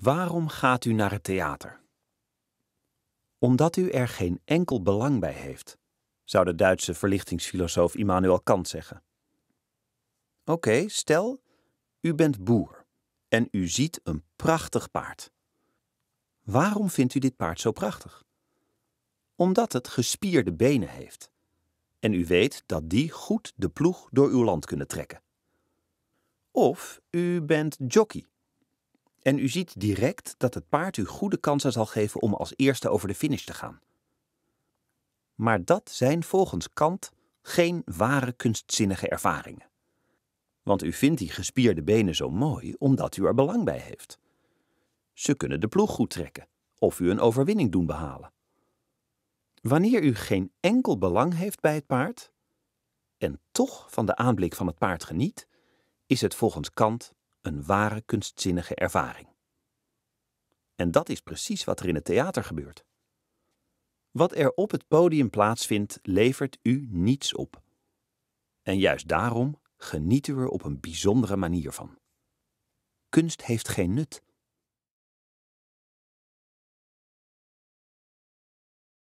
Waarom gaat u naar het theater? Omdat u er geen enkel belang bij heeft, zou de Duitse verlichtingsfilosoof Immanuel Kant zeggen. Oké, stel, u bent boer en u ziet een prachtig paard. Waarom vindt u dit paard zo prachtig? Omdat het gespierde benen heeft. En u weet dat die goed de ploeg door uw land kunnen trekken. Of u bent jockey en u ziet direct dat het paard u goede kansen zal geven om als eerste over de finish te gaan. Maar dat zijn volgens Kant geen ware kunstzinnige ervaringen. Want u vindt die gespierde benen zo mooi omdat u er belang bij heeft. Ze kunnen de ploeg goed trekken of u een overwinning doen behalen. Wanneer u geen enkel belang heeft bij het paard en toch van de aanblik van het paard geniet, is het volgens Kant een ware kunstzinnige ervaring. En dat is precies wat er in het theater gebeurt. Wat er op het podium plaatsvindt, levert u niets op. En juist daarom genieten we er op een bijzondere manier van. Kunst heeft geen nut